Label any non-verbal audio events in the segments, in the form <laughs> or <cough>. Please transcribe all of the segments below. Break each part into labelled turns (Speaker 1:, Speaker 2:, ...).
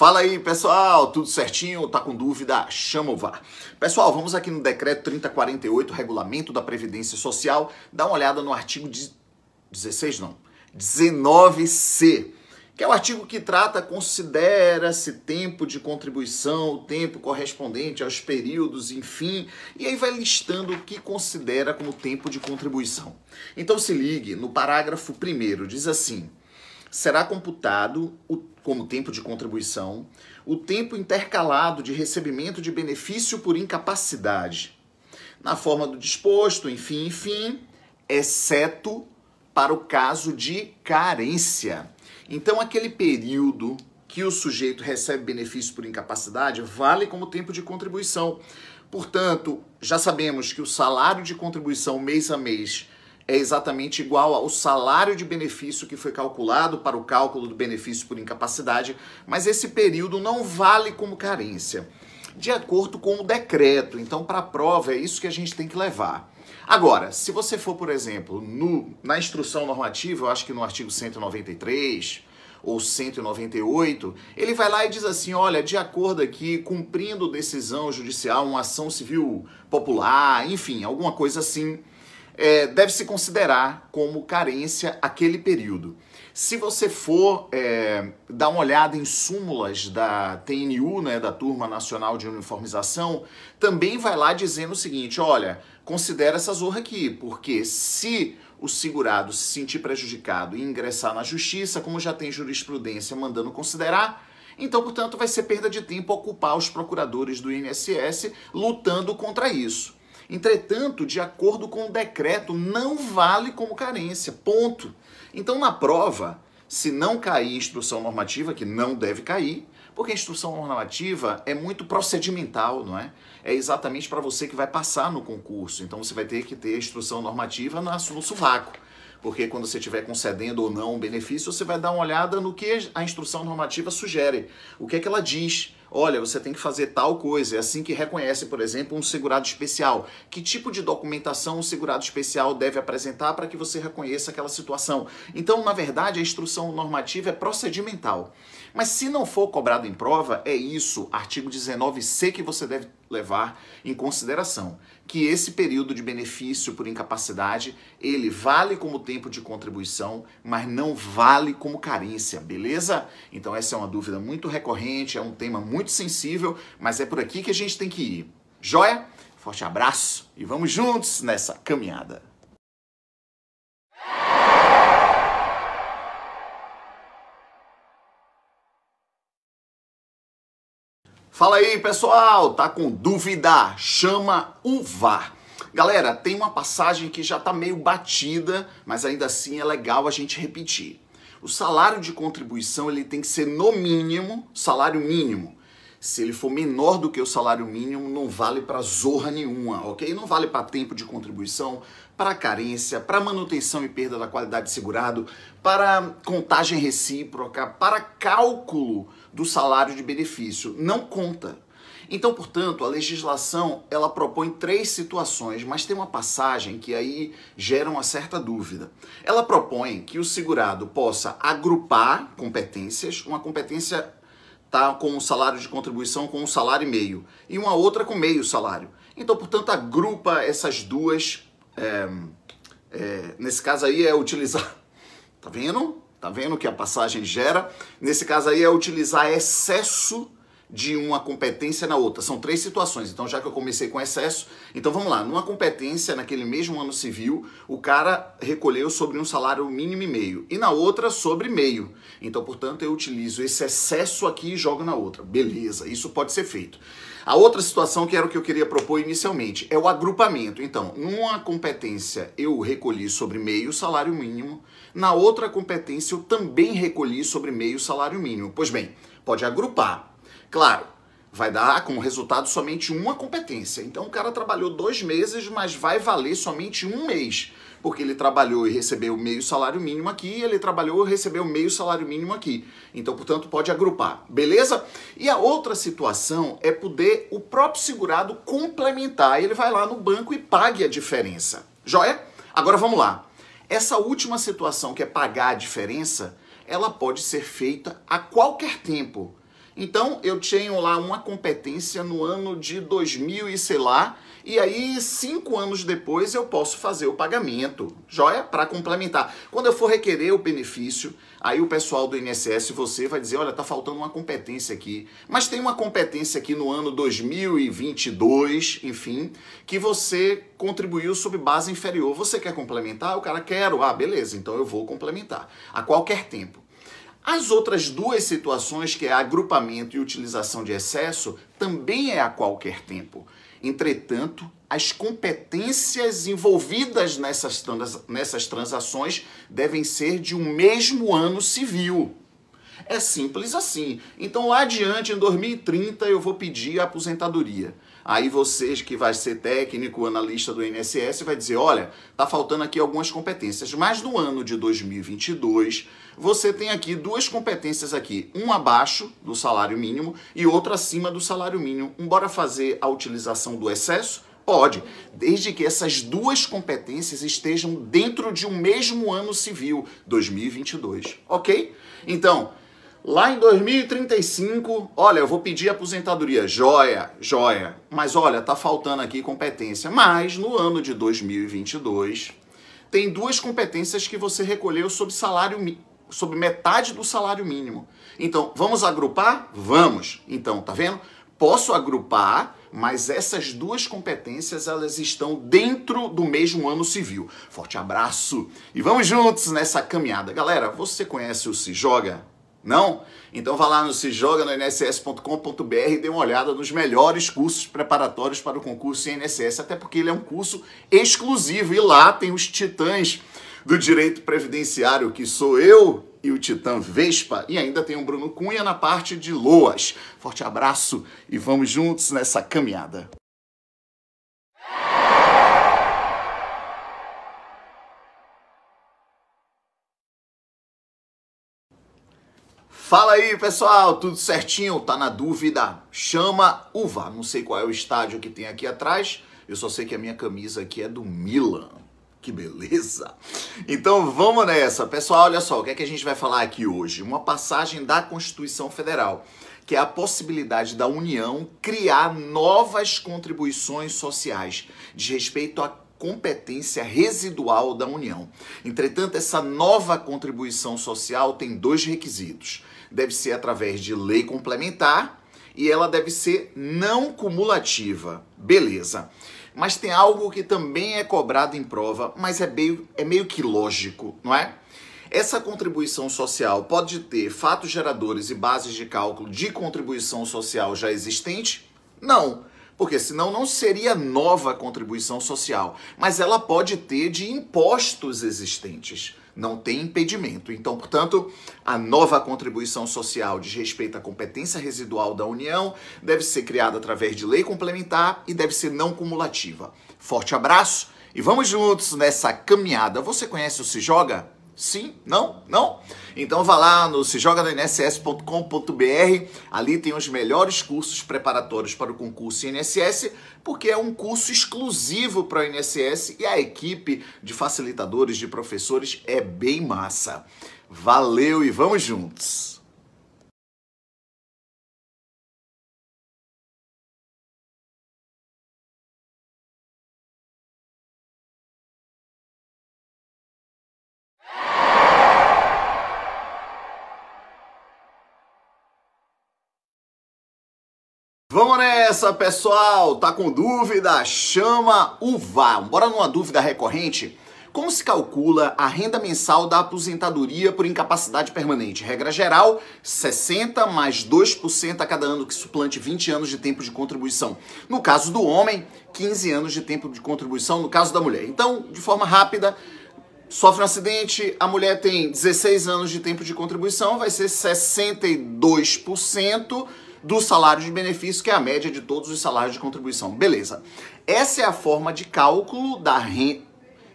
Speaker 1: Fala aí, pessoal, tudo certinho? Tá com dúvida? Chama o VAR. Pessoal, vamos aqui no decreto 3048, regulamento da Previdência Social, dá uma olhada no artigo de 16 não, 19C, que é o artigo que trata considera-se tempo de contribuição, o tempo correspondente aos períodos, enfim, e aí vai listando o que considera como tempo de contribuição. Então se ligue, no parágrafo 1 diz assim: será computado o, como tempo de contribuição o tempo intercalado de recebimento de benefício por incapacidade, na forma do disposto, enfim, enfim, exceto para o caso de carência. Então, aquele período que o sujeito recebe benefício por incapacidade vale como tempo de contribuição. Portanto, já sabemos que o salário de contribuição mês a mês é exatamente igual ao salário de benefício que foi calculado para o cálculo do benefício por incapacidade, mas esse período não vale como carência, de acordo com o decreto. Então, para a prova, é isso que a gente tem que levar. Agora, se você for, por exemplo, no, na instrução normativa, eu acho que no artigo 193 ou 198, ele vai lá e diz assim: olha, de acordo aqui, cumprindo decisão judicial, uma ação civil popular, enfim, alguma coisa assim é, deve-se considerar como carência aquele período. Se você for é, dar uma olhada em súmulas da TNU, né, da Turma Nacional de Uniformização, também vai lá dizendo o seguinte: olha, considera essa zorra aqui, porque se o segurado se sentir prejudicado e ingressar na justiça, como já tem jurisprudência mandando considerar, então, portanto, vai ser perda de tempo ocupar os procuradores do INSS lutando contra isso. Entretanto, de acordo com o decreto, não vale como carência. Ponto. Então, na prova, se não cair instrução normativa, que não deve cair, porque a instrução normativa é muito procedimental, não é? É exatamente para você que vai passar no concurso. Então você vai ter que ter a instrução normativa no sovaco. Porque quando você estiver concedendo ou não um benefício, você vai dar uma olhada no que a instrução normativa sugere, o que é que ela diz. Olha, você tem que fazer tal coisa. É assim que reconhece, por exemplo, um segurado especial. Que tipo de documentação o segurado especial deve apresentar para que você reconheça aquela situação? Então, na verdade, a instrução normativa é procedimental. Mas se não for cobrado em prova, é isso, artigo 19C que você deve levar em consideração, que esse período de benefício por incapacidade, ele vale como tempo de contribuição, mas não vale como carência, beleza? Então essa é uma dúvida muito recorrente, é um tema muito sensível, mas é por aqui que a gente tem que ir. Joia? Forte abraço e vamos juntos nessa caminhada. Fala aí, pessoal, tá com dúvida? Chama o VAR. Galera, tem uma passagem que já tá meio batida, mas ainda assim é legal a gente repetir. O salário de contribuição, ele tem que ser no mínimo, salário mínimo. Se ele for menor do que o salário mínimo, não vale para zorra nenhuma, OK? Não vale para tempo de contribuição, para carência, para manutenção e perda da qualidade de segurado, para contagem recíproca, para cálculo do salário de benefício. Não conta. Então, portanto, a legislação ela propõe três situações, mas tem uma passagem que aí gera uma certa dúvida. Ela propõe que o segurado possa agrupar competências, uma competência tá com um salário de contribuição com um salário e meio e uma outra com meio salário. Então, portanto, agrupa essas duas é, é, nesse caso aí é utilizar. <laughs> Tá vendo? Tá vendo que a passagem gera? Nesse caso aí é utilizar excesso de uma competência na outra. São três situações. Então, já que eu comecei com excesso, então vamos lá. Numa competência, naquele mesmo ano civil, o cara recolheu sobre um salário mínimo e meio. E na outra, sobre meio. Então, portanto, eu utilizo esse excesso aqui e jogo na outra. Beleza, isso pode ser feito. A outra situação que era o que eu queria propor inicialmente é o agrupamento. Então, numa competência eu recolhi sobre meio salário mínimo, na outra competência eu também recolhi sobre meio salário mínimo. Pois bem, pode agrupar Claro, vai dar como resultado somente uma competência. Então o cara trabalhou dois meses, mas vai valer somente um mês. Porque ele trabalhou e recebeu meio salário mínimo aqui, e ele trabalhou e recebeu meio salário mínimo aqui. Então, portanto, pode agrupar, beleza? E a outra situação é poder o próprio segurado complementar. Ele vai lá no banco e pague a diferença. Joia? Agora vamos lá. Essa última situação, que é pagar a diferença, ela pode ser feita a qualquer tempo então eu tenho lá uma competência no ano de 2000 e sei lá, e aí cinco anos depois eu posso fazer o pagamento, joia? Para complementar. Quando eu for requerer o benefício, aí o pessoal do INSS, você vai dizer, olha, tá faltando uma competência aqui, mas tem uma competência aqui no ano 2022, enfim, que você contribuiu sob base inferior. Você quer complementar? O cara quer, Ah, beleza, então eu vou complementar. A qualquer tempo. As outras duas situações, que é agrupamento e utilização de excesso, também é a qualquer tempo. Entretanto, as competências envolvidas nessas, trans, nessas transações devem ser de um mesmo ano civil. É simples assim. Então, lá adiante, em 2030, eu vou pedir a aposentadoria. Aí você que vai ser técnico, analista do INSS, vai dizer, olha, tá faltando aqui algumas competências. Mas no ano de 2022, você tem aqui duas competências aqui, um abaixo do salário mínimo e outra acima do salário mínimo. Embora fazer a utilização do excesso, Pode, desde que essas duas competências estejam dentro de um mesmo ano civil, 2022, ok? Então, Lá em 2035, olha, eu vou pedir aposentadoria, joia, joia. Mas olha, tá faltando aqui competência. Mas no ano de 2022, tem duas competências que você recolheu sob salário sob metade do salário mínimo. Então, vamos agrupar? Vamos. Então, tá vendo? Posso agrupar, mas essas duas competências elas estão dentro do mesmo ano civil. Forte abraço e vamos juntos nessa caminhada. Galera, você conhece o Se Joga? Não? Então vá lá no se joga no nss.com.br e dê uma olhada nos melhores cursos preparatórios para o concurso INSS, até porque ele é um curso exclusivo e lá tem os titãs do direito previdenciário, que sou eu e o titã Vespa, e ainda tem o Bruno Cunha na parte de Loas. Forte abraço e vamos juntos nessa caminhada. Fala aí, pessoal, tudo certinho? Tá na dúvida? Chama uva. Não sei qual é o estádio que tem aqui atrás. Eu só sei que a minha camisa aqui é do Milan. Que beleza! Então vamos nessa. Pessoal, olha só, o que é que a gente vai falar aqui hoje? Uma passagem da Constituição Federal, que é a possibilidade da União criar novas contribuições sociais de respeito à competência residual da União. Entretanto, essa nova contribuição social tem dois requisitos deve ser através de lei complementar e ela deve ser não cumulativa. Beleza. Mas tem algo que também é cobrado em prova, mas é meio, é meio que lógico, não é? Essa contribuição social pode ter fatos geradores e bases de cálculo de contribuição social já existente? Não, porque senão não seria nova contribuição social, mas ela pode ter de impostos existentes não tem impedimento. Então, portanto, a nova contribuição social diz respeito à competência residual da União, deve ser criada através de lei complementar e deve ser não cumulativa. Forte abraço e vamos juntos nessa caminhada. Você conhece o Se Joga? Sim? Não? Não? Então vá lá no sejoganonss.com.br, ali tem os melhores cursos preparatórios para o concurso INSS, porque é um curso exclusivo para o INSS e a equipe de facilitadores, de professores é bem massa. Valeu e vamos juntos! Vamos nessa, pessoal! Tá com dúvida? Chama o VAR. Bora numa dúvida recorrente? Como se calcula a renda mensal da aposentadoria por incapacidade permanente? Regra geral, 60 mais 2% a cada ano que suplante 20 anos de tempo de contribuição. No caso do homem, 15 anos de tempo de contribuição, no caso da mulher. Então, de forma rápida, sofre um acidente, a mulher tem 16 anos de tempo de contribuição, vai ser 62% do salário de benefício, que é a média de todos os salários de contribuição. Beleza. Essa é a forma de cálculo da renda,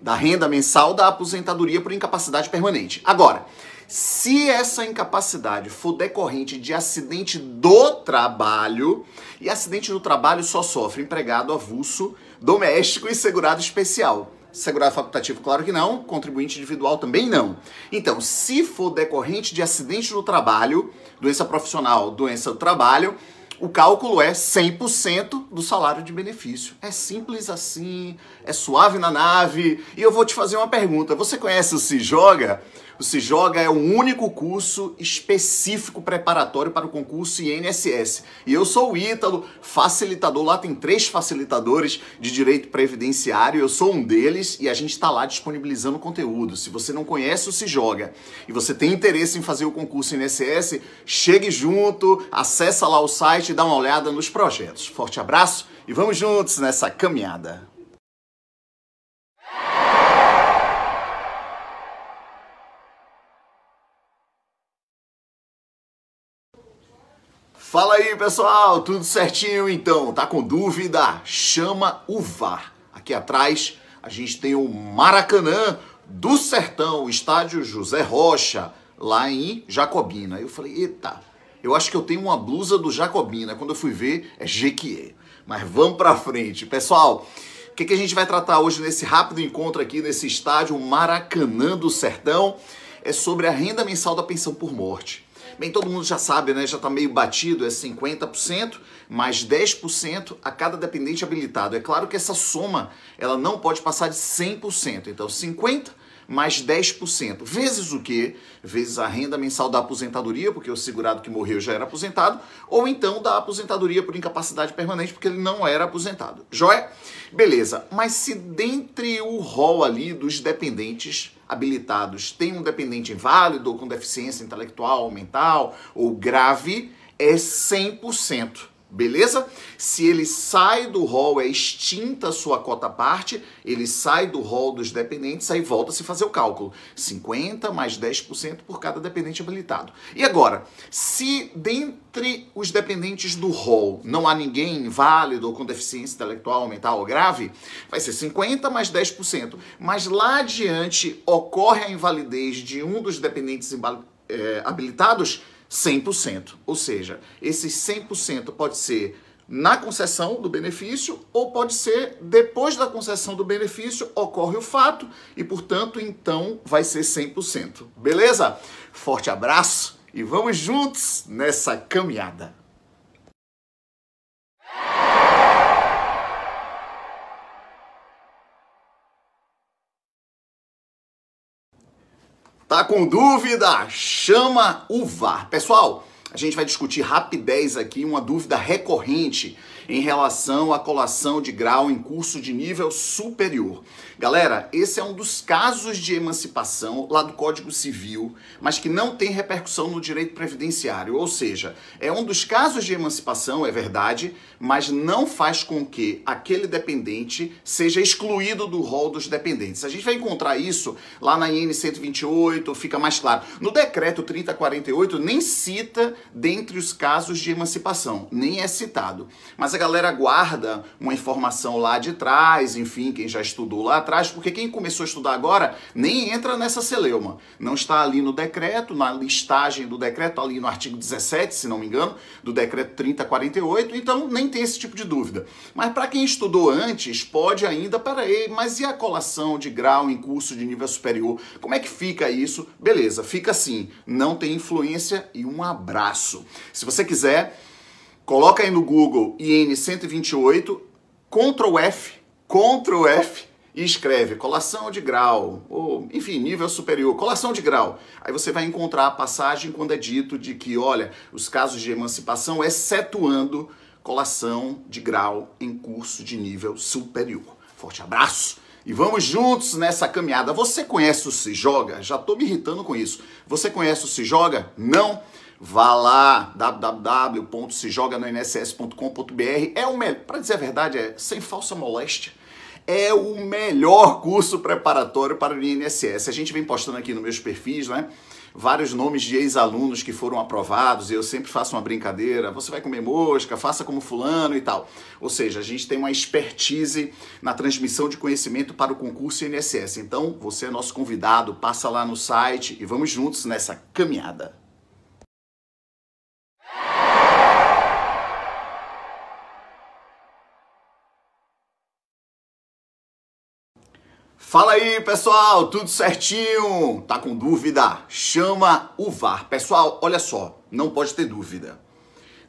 Speaker 1: da renda mensal da aposentadoria por incapacidade permanente. Agora, se essa incapacidade for decorrente de acidente do trabalho, e acidente do trabalho só sofre empregado avulso, doméstico e segurado especial. Segurado facultativo, claro que não. Contribuinte individual também não. Então, se for decorrente de acidente do trabalho, doença profissional, doença do trabalho, o cálculo é 100% do salário de benefício. É simples assim, é suave na nave. E eu vou te fazer uma pergunta: você conhece o Se Joga? O Se Joga é o único curso específico preparatório para o concurso INSS. E eu sou o Ítalo, facilitador. Lá tem três facilitadores de direito previdenciário. Eu sou um deles e a gente está lá disponibilizando conteúdo. Se você não conhece o Se Joga e você tem interesse em fazer o concurso INSS, chegue junto, acessa lá o site e dá uma olhada nos projetos. Forte abraço e vamos juntos nessa caminhada. Fala aí, pessoal, tudo certinho então? Tá com dúvida? Chama o VAR. Aqui atrás a gente tem o Maracanã do Sertão, estádio José Rocha, lá em Jacobina. Eu falei, eita, eu acho que eu tenho uma blusa do Jacobina. Quando eu fui ver, é Jequié. Mas vamos pra frente, pessoal. O que, que a gente vai tratar hoje nesse rápido encontro aqui nesse estádio Maracanã do Sertão? É sobre a renda mensal da pensão por morte. Bem, todo mundo já sabe, né? Já tá meio batido, é 50% mais 10% a cada dependente habilitado. É claro que essa soma ela não pode passar de 100%. Então, 50 mais 10%, vezes o que? Vezes a renda mensal da aposentadoria, porque o segurado que morreu já era aposentado, ou então da aposentadoria por incapacidade permanente, porque ele não era aposentado. Joia? Beleza. Mas se dentre o rol ali dos dependentes habilitados tem um dependente inválido, ou com deficiência intelectual, mental ou grave, é 100%. Beleza? Se ele sai do rol, é extinta a sua cota parte, ele sai do rol dos dependentes, aí volta-se fazer o cálculo. 50 mais 10% por cada dependente habilitado. E agora, se dentre os dependentes do rol não há ninguém inválido ou com deficiência intelectual, mental ou grave, vai ser 50 mais 10%. Mas lá adiante ocorre a invalidez de um dos dependentes é, habilitados, 100%. Ou seja, esse 100% pode ser na concessão do benefício ou pode ser depois da concessão do benefício ocorre o fato e, portanto, então vai ser 100%. Beleza? Forte abraço e vamos juntos nessa caminhada. Tá com dúvida? Chama o VAR. Pessoal, a gente vai discutir rapidez aqui uma dúvida recorrente em relação à colação de grau em curso de nível superior. Galera, esse é um dos casos de emancipação lá do Código Civil, mas que não tem repercussão no direito previdenciário. Ou seja, é um dos casos de emancipação, é verdade, mas não faz com que aquele dependente seja excluído do rol dos dependentes. A gente vai encontrar isso lá na IN 128, fica mais claro. No decreto 3048, nem cita dentre os casos de emancipação, nem é citado. Mas mas a galera guarda uma informação lá de trás, enfim, quem já estudou lá atrás, porque quem começou a estudar agora nem entra nessa celeuma. Não está ali no decreto, na listagem do decreto, ali no artigo 17, se não me engano, do decreto 3048, então nem tem esse tipo de dúvida. Mas para quem estudou antes, pode ainda, peraí, mas e a colação de grau em curso de nível superior? Como é que fica isso? Beleza, fica assim, não tem influência e um abraço. Se você quiser Coloca aí no Google IN128, Ctrl F, Ctrl F e escreve colação de grau, ou enfim, nível superior, colação de grau. Aí você vai encontrar a passagem quando é dito de que, olha, os casos de emancipação excetuando colação de grau em curso de nível superior. Forte abraço e vamos juntos nessa caminhada. Você conhece o Se Joga? Já tô me irritando com isso. Você conhece o Se Joga? Não? vá lá, www.sejoganoinss.com.br. É o melhor, para dizer a verdade, é sem falsa moléstia. É o melhor curso preparatório para o INSS. A gente vem postando aqui nos meus perfis, né? vários nomes de ex-alunos que foram aprovados, e eu sempre faço uma brincadeira, você vai comer mosca, faça como fulano e tal. Ou seja, a gente tem uma expertise na transmissão de conhecimento para o concurso INSS. Então, você é nosso convidado, passa lá no site e vamos juntos nessa caminhada. Fala aí, pessoal, tudo certinho? Tá com dúvida? Chama o VAR. Pessoal, olha só, não pode ter dúvida.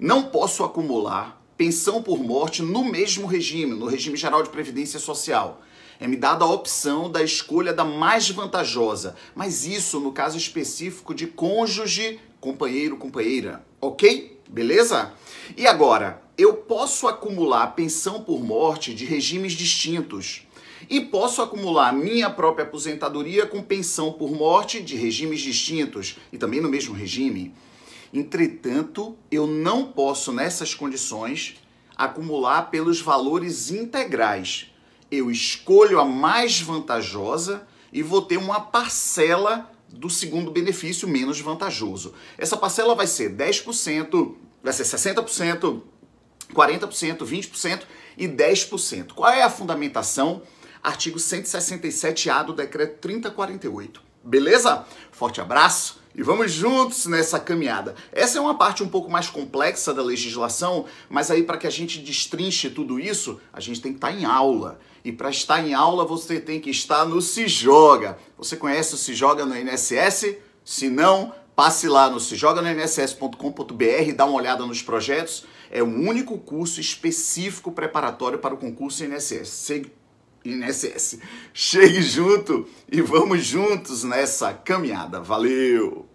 Speaker 1: Não posso acumular pensão por morte no mesmo regime, no regime geral de previdência social. É me dada a opção da escolha da mais vantajosa, mas isso no caso específico de cônjuge, companheiro, companheira, ok? Beleza? E agora, eu posso acumular pensão por morte de regimes distintos e posso acumular minha própria aposentadoria com pensão por morte de regimes distintos e também no mesmo regime. Entretanto, eu não posso, nessas condições, acumular pelos valores integrais. Eu escolho a mais vantajosa e vou ter uma parcela do segundo benefício menos vantajoso. Essa parcela vai ser 10%, vai ser 60%, 40%, 20% e 10%. Qual é a fundamentação? artigo 167-A do decreto 3048. Beleza? Forte abraço e vamos juntos nessa caminhada. Essa é uma parte um pouco mais complexa da legislação, mas aí para que a gente destrinche tudo isso, a gente tem que estar tá em aula. E para estar em aula, você tem que estar no Se Joga. Você conhece o Se Joga no INSS? Se não, passe lá no se no dá uma olhada nos projetos. É o único curso específico preparatório para o concurso INSS. Você INSS. Chegue junto e vamos juntos nessa caminhada. Valeu!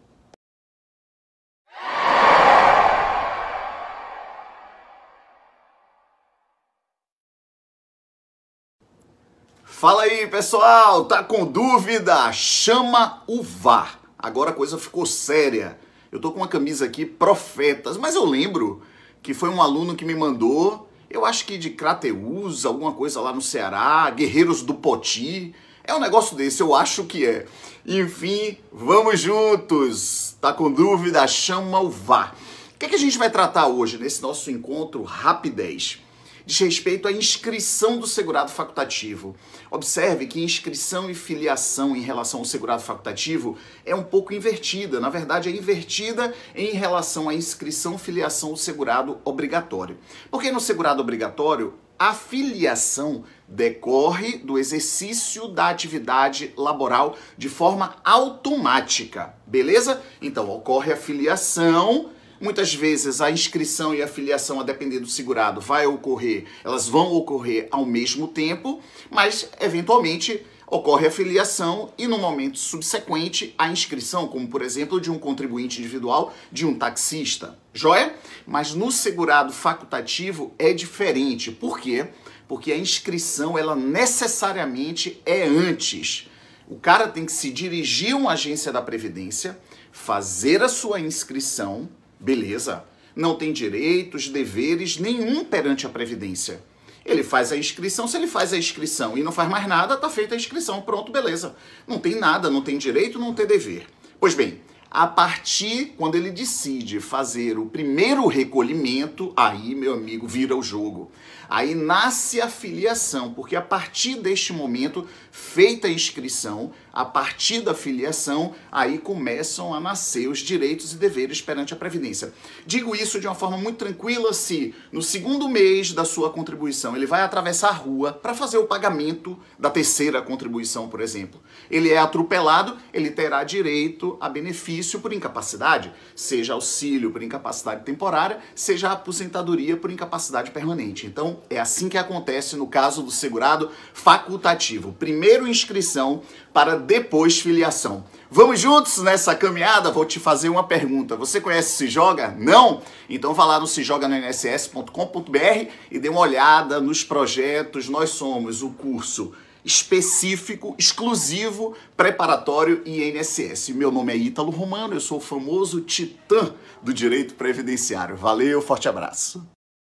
Speaker 1: Fala aí, pessoal, tá com dúvida? Chama o VAR. Agora a coisa ficou séria. Eu tô com uma camisa aqui Profetas, mas eu lembro que foi um aluno que me mandou eu acho que de Crateus, alguma coisa lá no Ceará, Guerreiros do Poti. É um negócio desse, eu acho que é. Enfim, vamos juntos! Tá com dúvida? Chama o VAR. O que, é que a gente vai tratar hoje nesse nosso encontro rapidez? diz respeito à inscrição do segurado facultativo. Observe que inscrição e filiação em relação ao segurado facultativo é um pouco invertida. Na verdade, é invertida em relação à inscrição, filiação do segurado obrigatório. Porque no segurado obrigatório, a filiação decorre do exercício da atividade laboral de forma automática, beleza? Então ocorre a filiação Muitas vezes a inscrição e a filiação, a depender do segurado, vai ocorrer, elas vão ocorrer ao mesmo tempo, mas eventualmente ocorre a filiação e no momento subsequente a inscrição, como por exemplo de um contribuinte individual, de um taxista, joia? Mas no segurado facultativo é diferente, por quê? Porque a inscrição ela necessariamente é antes. O cara tem que se dirigir a uma agência da previdência, fazer a sua inscrição, Beleza. Não tem direitos, deveres nenhum perante a Previdência. Ele faz a inscrição, se ele faz a inscrição e não faz mais nada, tá feita a inscrição, pronto, beleza. Não tem nada, não tem direito, não tem dever. Pois bem, a partir quando ele decide fazer o primeiro recolhimento, aí, meu amigo, vira o jogo. Aí nasce a filiação, porque a partir deste momento, feita a inscrição, a partir da filiação, aí começam a nascer os direitos e deveres perante a Previdência. Digo isso de uma forma muito tranquila se no segundo mês da sua contribuição ele vai atravessar a rua para fazer o pagamento da terceira contribuição, por exemplo. Ele é atropelado, ele terá direito a benefício benefício por incapacidade, seja auxílio por incapacidade temporária, seja aposentadoria por incapacidade permanente. Então, é assim que acontece no caso do segurado facultativo. Primeiro inscrição para depois filiação. Vamos juntos nessa caminhada? Vou te fazer uma pergunta. Você conhece Se Joga? Não? Então vá lá no sejoganonss.com.br e dê uma olhada nos projetos. Nós somos o curso específico, exclusivo, preparatório INSS. Meu nome é Ítalo Romano, eu sou o famoso titã do direito previdenciário. Valeu, forte abraço.